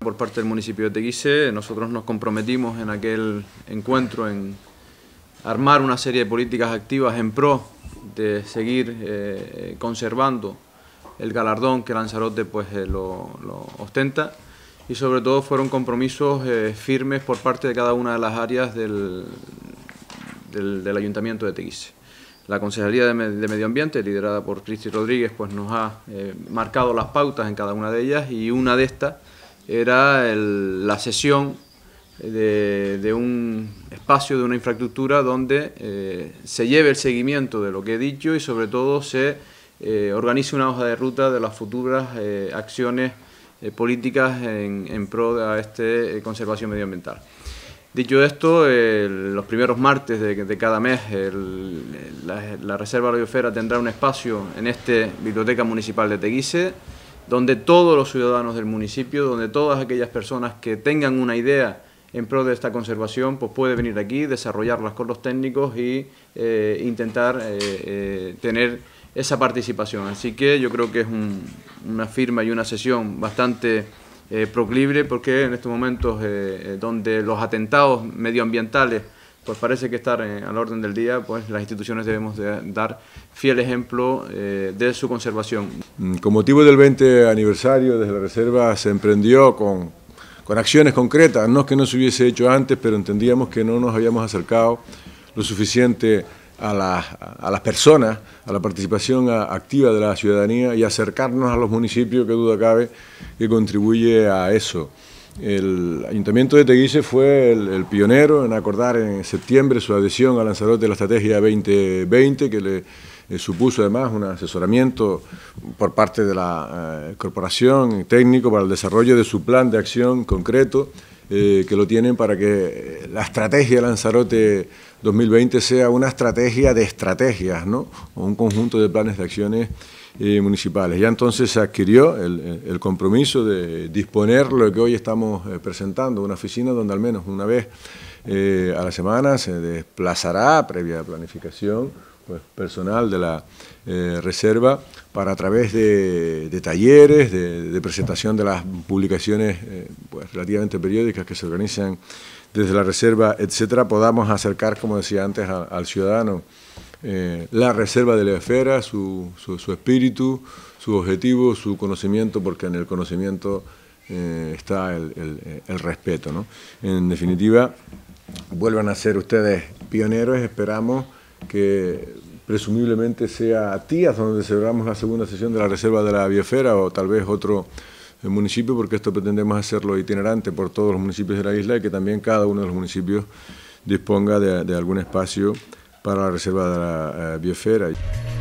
Por parte del municipio de Teguise, nosotros nos comprometimos en aquel encuentro en armar una serie de políticas activas en pro de seguir eh, conservando el galardón que Lanzarote pues, eh, lo, ostenta y sobre todo fueron compromisos eh, firmes por parte de cada una de las áreas del, del, del Ayuntamiento de Teguise. La Consejería de, Medio Ambiente, liderada por Cristi Rodríguez, pues nos ha eh, marcado las pautas en cada una de ellas y una de estas era la sesión de, un espacio, de una infraestructura donde eh, se lleve el seguimiento de lo que he dicho y sobre todo se eh, organice una hoja de ruta de las futuras acciones políticas en, en pro de esta conservación medioambiental. Dicho esto, los primeros martes de, cada mes la, Reserva Radiofera tendrá un espacio en esta Biblioteca Municipal de Teguise, donde todos los ciudadanos del municipio, donde todas aquellas personas que tengan una idea en pro de esta conservación, pues puede venir aquí, desarrollarlas con los técnicos y eh, intentar eh, eh, tener esa participación. Así que yo creo que es una firma y una sesión bastante eh, porque en estos momentos eh, eh, donde los atentados medioambientales pues parece que estar eh, al orden del día, pues las instituciones debemos de dar fiel ejemplo de su conservación. Mm, con motivo del 20 aniversario desde la Reserva se emprendió con, con acciones concretas, no que no se hubiese hecho antes, pero entendíamos que no nos habíamos acercado lo suficiente a, las personas, a la participación activa de la ciudadanía y acercarnos a los municipios, que duda cabe, que contribuye a eso. El Ayuntamiento de Teguise fue el, pionero en acordar en septiembre su adhesión al Lanzarote de la Estrategia 2020, que le eh, supuso además un asesoramiento por parte de la eh, corporación técnico para el desarrollo de su plan de acción concreto eh, que lo tienen para que eh, la estrategia Lanzarote 2020 sea una estrategia de estrategias, ¿no? un conjunto de planes de acciones eh, municipales. Ya entonces se adquirió el, compromiso de disponer lo que hoy estamos presentando, una oficina donde al menos una vez a la semana se desplazará, previa planificación, pues, personal de la eh, reserva para a través de, talleres, de, presentación de las publicaciones eh, pues, relativamente periódicas que se organizan desde la reserva, etcétera, podamos acercar, como decía antes, al ciudadano eh, la reserva de la esfera, su, su, espíritu, su objetivo, su conocimiento, porque en el conocimiento está el, respeto. En definitiva, vuelvan a ser ustedes pioneros, esperamos que presumiblemente sea Tías donde celebramos la segunda sesión de la Reserva de la Biosfera o tal vez otro eh, municipio, porque esto pretendemos hacerlo itinerante por todos los municipios de la isla y que también cada uno de los municipios disponga de, algún espacio para la Reserva de la eh, Biosfera.